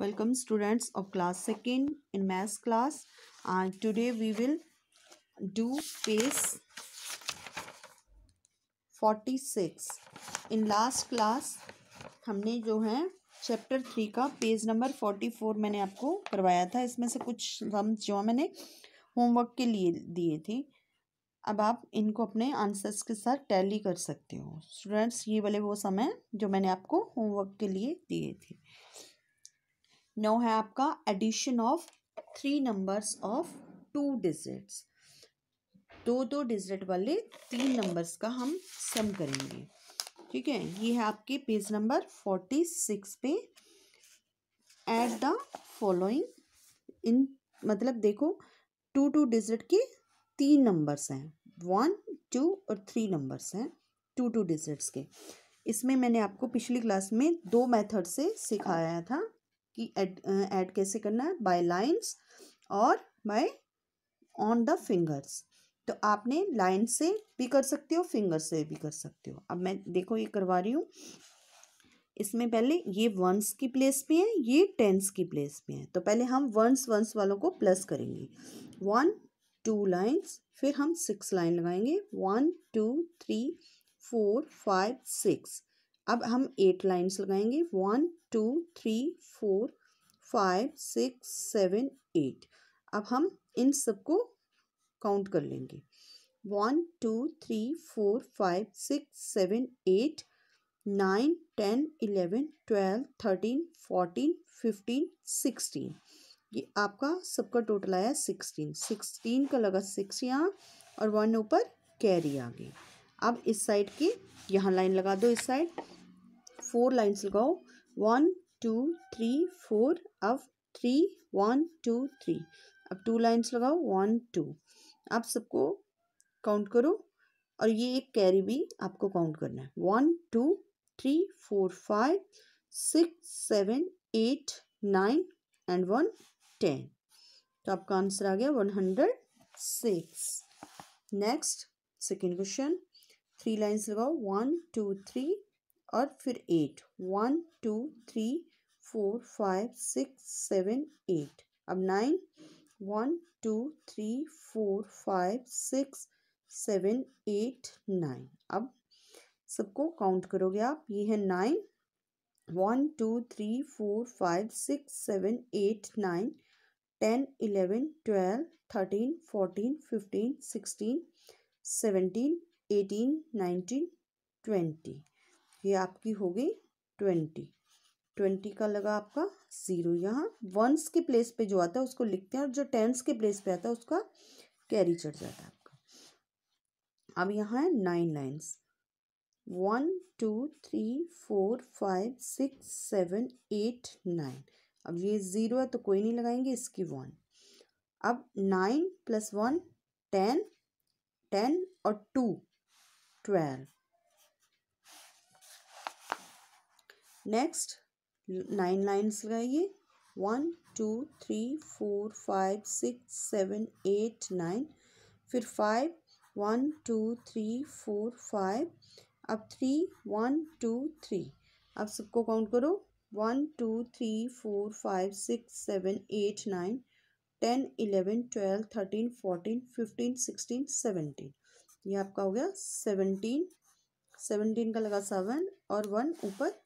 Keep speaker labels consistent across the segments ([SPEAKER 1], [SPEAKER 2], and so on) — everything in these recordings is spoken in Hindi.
[SPEAKER 1] welcome students of class second in maths class and uh, today we will do page 46 in last class हमने जो है चैप्टर थ्री का पेज नंबर फोर्टी फोर मैंने आपको करवाया था इसमें से कुछ सम जो मैंने होमवर्क के लिए दिए थे अब आप इनको अपने आंसर्स के साथ टैली कर सकते हो स्टूडेंट्स ये वाले वो समय जो मैंने आपको होमवर्क के लिए दिए थे नौ है आपका addition of three numbers of two digits दो दो डिजिट वाले तीन नंबर्स का हम सम करेंगे ठीक है ये है आपके पेज नंबर फोर्टी सिक्स पे एट द फॉलोइंग इन मतलब देखो टू टू डिजिट के तीन नंबर्स हैं वन टू और थ्री नंबर्स हैं टू टू डिजिट्स के इसमें मैंने आपको पिछली क्लास में दो मेथड से सिखाया था कि ऐड ऐड कैसे करना है बाय लाइन्स और बाय ऑन द फिंगर्स तो आपने लाइन से भी कर सकते हो फिंगर से भी कर सकते हो अब मैं देखो ये करवा रही हूँ इसमें पहले ये वंस की प्लेस पे है ये टेंस की प्लेस पे है तो पहले हम वंस वंस वालों को प्लस करेंगे वन टू लाइन्स फिर हम सिक्स लाइन लगाएंगे one to three four five six अब हम एट लाइन्स लगाएंगे one to three four five six seven eight अब हम इन सबको काउंट कर लेंगे one to three four five six seven eight nine ten eleven twelve thirteen fourteen fifteen sixteen ये आपका सबका टोटल आया सिक्सटीन सिक्सटीन का लगा सिक्स यहाँ और वन ऊपर कैरी आ गई अब इस साइड की यहाँ लाइन लगा दो इस साइड फोर लाइन्स लगाओ वन टू थ्री फोर अब थ्री वन टू थ्री अब टू लाइन्स लगाओ वन टू आप सबको काउंट करो और ये एक कैरी भी आपको काउंट करना है one to three four five six seven eight nine and one ten तो आपका आंसर आ गया one hundred six next second question three lines लगाओ वन टू थ्री और फिर eight one to three four five six seven eight अब nine one to three four five six seven eight nine अब सबको काउंट करोगे आप ये है nine one to three four five six seven eight nine ten eleven twelve thirteen fourteen fifteen sixteen seventeen eighteen nineteen twenty ये आपकी हो गई ट्वेंटी ट्वेंटी का लगा आपका ज़ीरो यहाँ वंस के प्लेस पे जो आता है उसको लिखते हैं और जो टेंस के प्लेस पे आता है उसका कैरी चढ़ जाता है आपका अब यहाँ है nine lines one to three four five six seven eight nine अब ये ज़ीरो है तो कोई नहीं लगाएंगे इसकी वन अब nine plus one ten ten और two twelve next nine lines लगाइए one to three four five six seven eight nine फिर five one to three four five अब थ्री वन टू थ्री अब सबको काउंट करो one to three four five six seven eight nine ten eleven twelve thirteen fourteen fifteen sixteen seventeen ये आपका हो गया सेवनटीन सेवनटीन का लगा सेवन और वन ऊपर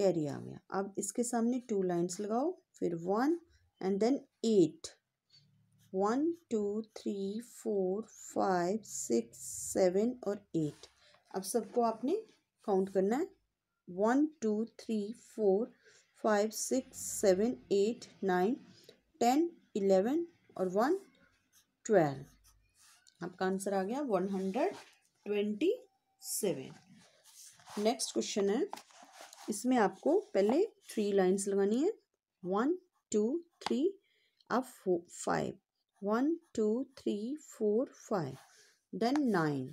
[SPEAKER 1] कैरी आ गया अब इसके सामने टू लाइंस लगाओ फिर one and then eight one to three four five six seven और एट अब सबको आपने काउंट करना है one to three four five six seven eight nine ten eleven और वन ट्वेल्व आपका आंसर आ गया one hundred twenty seven next question है इसमें आपको पहले थ्री लाइंस लगानी है वन टू थ्री अब four five one to three four five then nine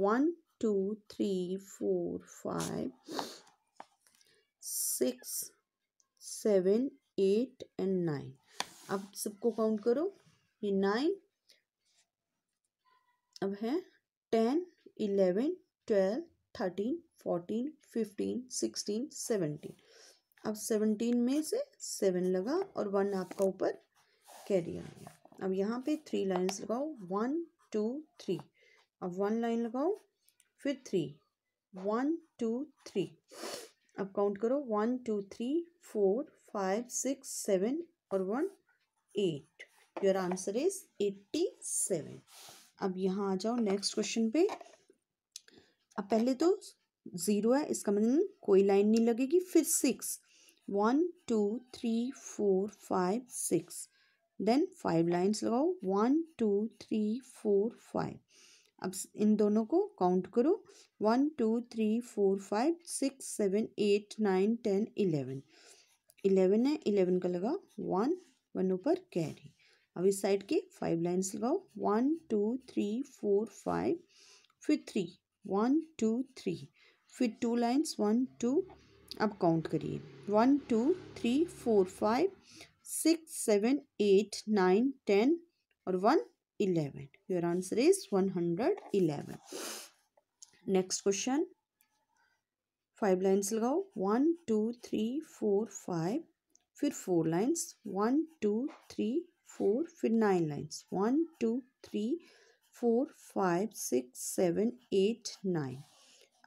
[SPEAKER 1] one to three four five six seven eight and nine अब सबको काउंट करो ये नाइन अब है ten eleven twelve thirteen fourteen fifteen sixteen seventeen अब सेवनटीन में से सेवन लगा और वन आपका ऊपर कैरी आ गया अब यहाँ पे थ्री लाइन्स लगाओ वन टू थ्री अब वन लाइन लगाओ फिर थ्री वन टू थ्री अब काउंट करो one to three four five six seven और one eight your answer is eighty seven अब यहाँ आ जाओ नेक्स्ट क्वेश्चन पे अब पहले तो ज़ीरो है इसका मतलब कोई लाइन नहीं लगेगी फिर six one to three four five six then five lines लगाओ one two three four five अब इन दोनों को काउंट करो one to three four five six seven eight nine ten eleven eleven है इलेवन का लगाओ वन वन ऊपर कैरी अब इस साइड के फाइव लाइन्स लगाओ one two three four five फिर थ्री वन टू थ्री फिर टू लाइन्स वन टू अब काउंट करिए one to three four five six seven eight nine ten और one eleven your answer is one hundred eleven next question five lines लगाओ one two three four five फिर four lines one to three four फिर nine lines one to three four five six seven eight nine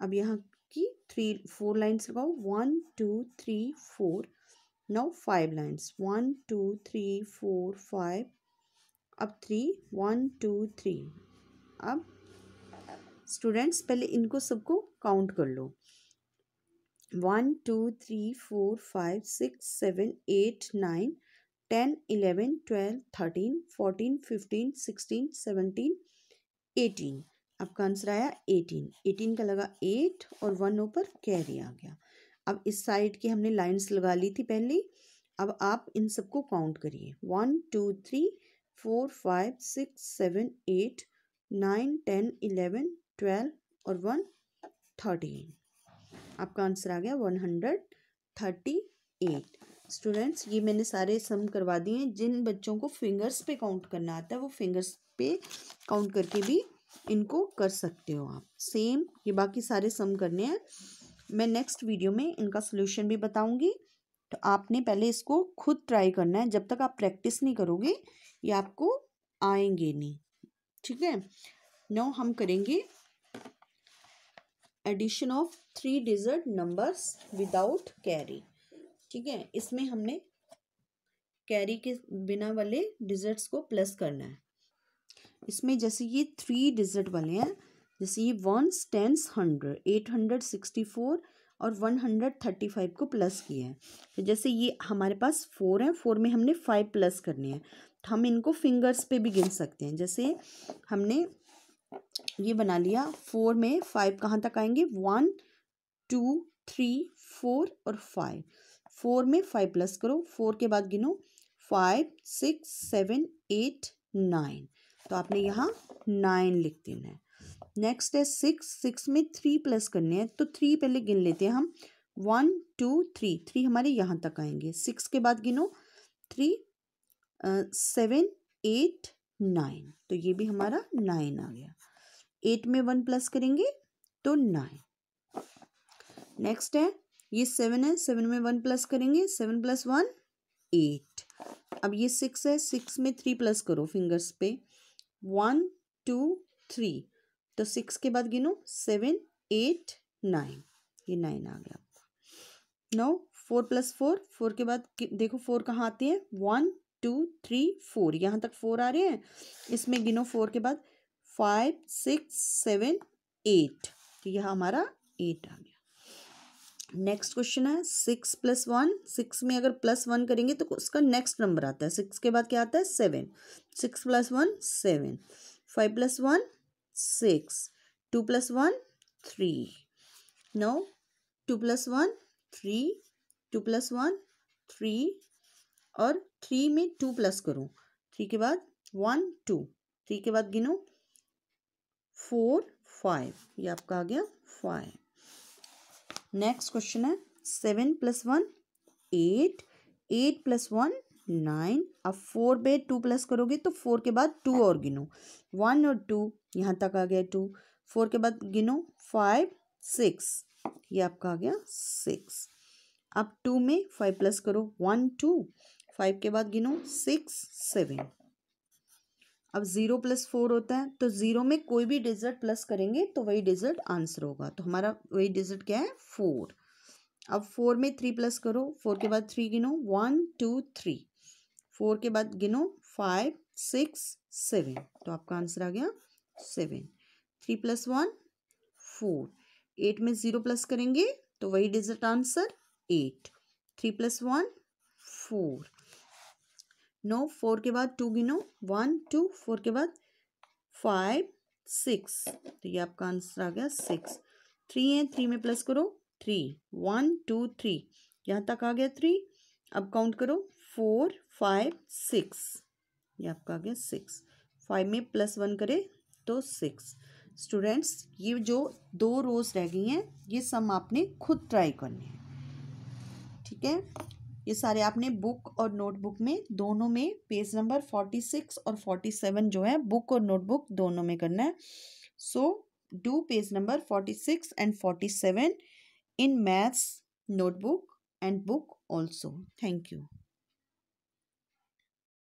[SPEAKER 1] अब यहाँ की थ्री फोर लाइन्स लगाओ वन टू थ्री फोर नौ five lines one to three four five अब थ्री वन टू थ्री अब स्टूडेंट्स पहले इनको सबको काउंट कर लो one to three four five six seven eight nine ten eleven twelve thirteen fourteen fifteen sixteen seventeen eighteen आपका आंसर आया एटीन एटीन का लगा एट और वन ऊपर कैरी आ गया अब इस साइड की हमने लाइंस लगा ली थी पहले अब आप इन सबको काउंट करिए one to three four five six seven eight nine ten eleven twelve और वन थर्टीन आपका आंसर आ गया one hundred thirty eight students ये मैंने सारे सम करवा दिए हैं जिन बच्चों को फिंगर्स पे काउंट करना आता है वो फिंगर्स पे काउंट करके भी इनको कर सकते हो आप सेम ये बाकी सारे सम करने हैं मैं नेक्स्ट वीडियो में इनका सोल्यूशन भी बताऊंगी तो आपने पहले इसको खुद ट्राई करना है जब तक आप प्रैक्टिस नहीं करोगे ये आपको आएंगे नहीं ठीक है नौ हम करेंगे addition of three digit numbers without carry ठीक है इसमें हमने कैरी के बिना वाले डिजिट्स को प्लस करना है इसमें जैसे ये थ्री डिजिट वाले हैं जैसे ये ones tens hundred eight hundred sixty four और वन हंड्रेड थर्टी फाइव को प्लस किया है तो जैसे ये हमारे पास फोर है फोर में हमने फाइव प्लस करने हैं तो हम इनको फिंगर्स पे भी गिन सकते हैं जैसे हमने ये बना लिया फोर में फाइव कहाँ तक आएंगे वन टू थ्री फोर और फाइव फोर में फाइव प्लस करो फोर के बाद गिनो five six seven eight nine तो आपने यहाँ नाइन लिख देना है नेक्स्ट है सिक्स सिक्स में थ्री प्लस करने हैं तो थ्री पहले गिन लेते हैं हम वन टू थ्री थ्री हमारे यहाँ तक आएंगे सिक्स के बाद गिनो थ्री सेवन एट नाइन तो ये भी हमारा नाइन आ गया एट में वन प्लस करेंगे तो नाइन नेक्स्ट है ये सेवन है सेवन में वन प्लस करेंगे सेवन प्लस वन एट अब ये सिक्स है सिक्स में थ्री प्लस करो फिंगर्स पे वन टू थ्री तो सिक्स के बाद गिनो सेवन एट नाइन ये नाइन आ गया आपका नौ फोर प्लस फोर फोर के बाद देखो फोर कहाँ आते हैं वन टू थ्री फोर यहाँ तक फोर आ रहे हैं इसमें गिनो फोर के बाद फाइव सिक्स सेवन एट तो यह हमारा एट आ गया नेक्स्ट क्वेश्चन है सिक्स प्लस वन सिक्स में अगर प्लस वन करेंगे तो उसका नेक्स्ट नंबर आता है सिक्स के बाद क्या आता है seven six plus one seven five plus one six two plus one three नौ two plus one three two plus one three और थ्री में टू प्लस करूँ थ्री के बाद वन टू थ्री के बाद गिनो फोर फाइव ये आपका आ गया फाइव नेक्स्ट क्वेश्चन है seven plus one eight eight plus one nine अब फोर पे टू प्लस करोगे तो फोर के बाद टू और गिनो वन और टू यहाँ तक आ गया टू फोर के बाद गिनो फाइव सिक्स ये आपका आ गया सिक्स अब टू में फाइव प्लस करो वन टू फाइव के बाद गिनो सिक्स सेवन अब ज़ीरो प्लस फोर होता है तो ज़ीरो में कोई भी डिजिट प्लस करेंगे तो वही डिजिट आंसर होगा तो हमारा वही डिजिट क्या है फोर अब फोर में थ्री प्लस करो फोर के बाद थ्री गिनो वन टू थ्री फोर के बाद गिनो फाइव सिक्स सेवन तो आपका आंसर आ गया seven three plus one four eight में ज़ीरो प्लस करेंगे तो वही digit answer eight three plus one four no four के बाद टू गिनो वन टू फोर के बाद फाइव सिक्स तो ये आपका आंसर आ गया सिक्स थ्री है थ्री में प्लस करो थ्री वन टू थ्री यहाँ तक आ गया थ्री अब काउंट करो फोर फाइव सिक्स ये आपका आ गया सिक्स फाइव में प्लस वन करे तो सिक्स स्टूडेंट्स ये जो दो रोज़ रह गई हैं ये सम आपने खुद ट्राई करने हैं ठीक है ये सारे आपने बुक और नोटबुक में दोनों में पेज नंबर फोर्टी सिक्स और फोर्टी सेवन जो है बुक और नोटबुक दोनों में करना है so do page number forty six and forty seven in maths notebook and book also thank you